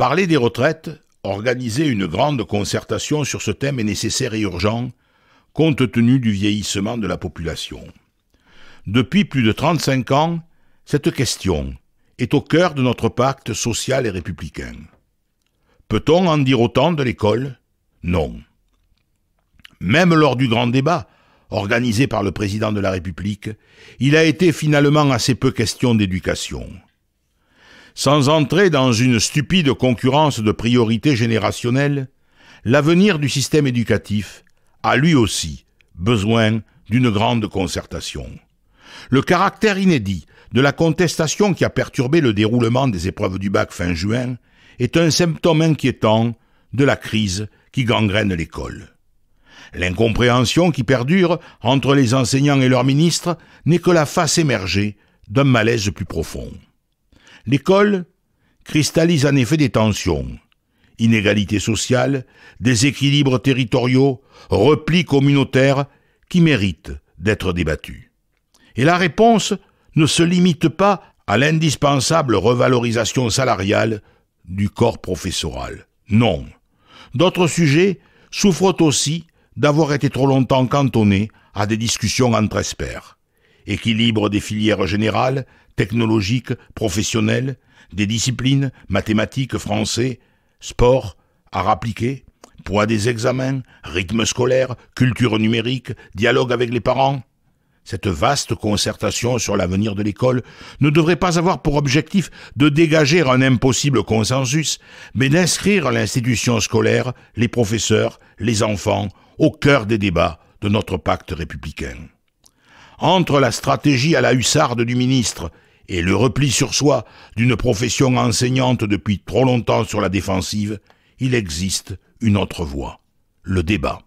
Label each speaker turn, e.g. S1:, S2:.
S1: Parler des retraites, organiser une grande concertation sur ce thème est nécessaire et urgent, compte tenu du vieillissement de la population. Depuis plus de 35 ans, cette question est au cœur de notre pacte social et républicain. Peut-on en dire autant de l'école Non. Même lors du grand débat, organisé par le président de la République, il a été finalement assez peu question d'éducation. Sans entrer dans une stupide concurrence de priorités générationnelles, l'avenir du système éducatif a lui aussi besoin d'une grande concertation. Le caractère inédit de la contestation qui a perturbé le déroulement des épreuves du bac fin juin est un symptôme inquiétant de la crise qui gangrène l'école. L'incompréhension qui perdure entre les enseignants et leurs ministres n'est que la face émergée d'un malaise plus profond. L'école cristallise en effet des tensions. Inégalités sociales, déséquilibres territoriaux, replis communautaires qui méritent d'être débattus. Et la réponse ne se limite pas à l'indispensable revalorisation salariale du corps professoral. Non. D'autres sujets souffrent aussi d'avoir été trop longtemps cantonnés à des discussions entre experts. Équilibre des filières générales, Technologique, professionnels, des disciplines, mathématiques, français, sport, art appliqué, poids des examens, rythme scolaire, culture numérique, dialogue avec les parents. Cette vaste concertation sur l'avenir de l'école ne devrait pas avoir pour objectif de dégager un impossible consensus, mais d'inscrire l'institution scolaire, les professeurs, les enfants au cœur des débats de notre pacte républicain. Entre la stratégie à la hussarde du ministre et le repli sur soi d'une profession enseignante depuis trop longtemps sur la défensive, il existe une autre voie, le débat.